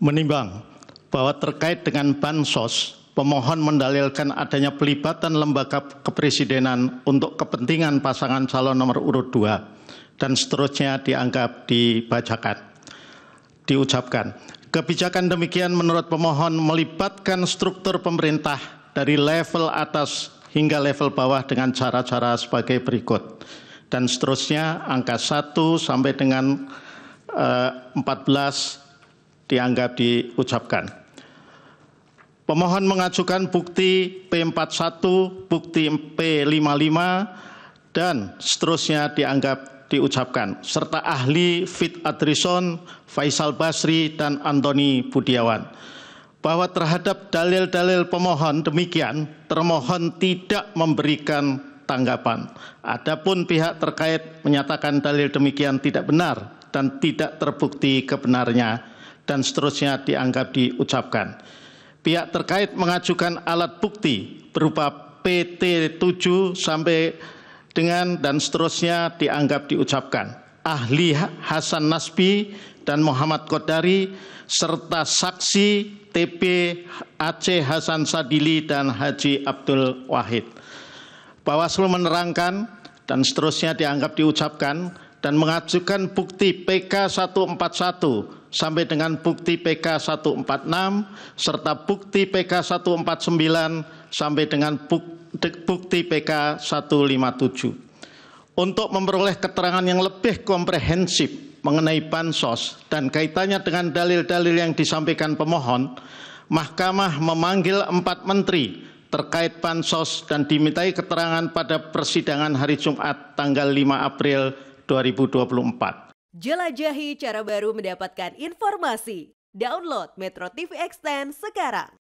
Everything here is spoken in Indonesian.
menimbang bahwa terkait dengan bansos, pemohon mendalilkan adanya pelibatan lembaga kepresidenan untuk kepentingan pasangan calon nomor urut 2 dan seterusnya dianggap dibacakan, diucapkan. Kebijakan demikian menurut pemohon melibatkan struktur pemerintah dari level atas hingga level bawah dengan cara-cara sebagai berikut. Dan seterusnya angka 1 sampai dengan 14 eh, dianggap diucapkan. Pemohon mengajukan bukti P41, bukti P55, dan seterusnya dianggap diucapkan, serta ahli Fit Adrison, Faisal Basri, dan Antoni Budiawan. Bahwa terhadap dalil-dalil pemohon demikian, termohon tidak memberikan tanggapan. Adapun pihak terkait menyatakan dalil demikian tidak benar dan tidak terbukti kebenarnya dan seterusnya dianggap diucapkan. Pihak terkait mengajukan alat bukti berupa PT 7 sampai dengan dan seterusnya dianggap diucapkan. Ahli Hasan Nasbi dan Muhammad Kodari serta saksi TP Aceh Hasan Sadili dan Haji Abdul Wahid. Bawaslu menerangkan dan seterusnya dianggap diucapkan dan mengajukan bukti PK 141 sampai dengan bukti PK 146 serta bukti PK 149 sampai dengan bukti PK 157. Untuk memperoleh keterangan yang lebih komprehensif mengenai bansos dan kaitannya dengan dalil-dalil yang disampaikan pemohon, Mahkamah memanggil empat menteri terkait bansos dan dimintai keterangan pada persidangan hari Jumat tanggal 5 April 2024. Jelajahi cara baru mendapatkan informasi. Download Metro TV Extend sekarang.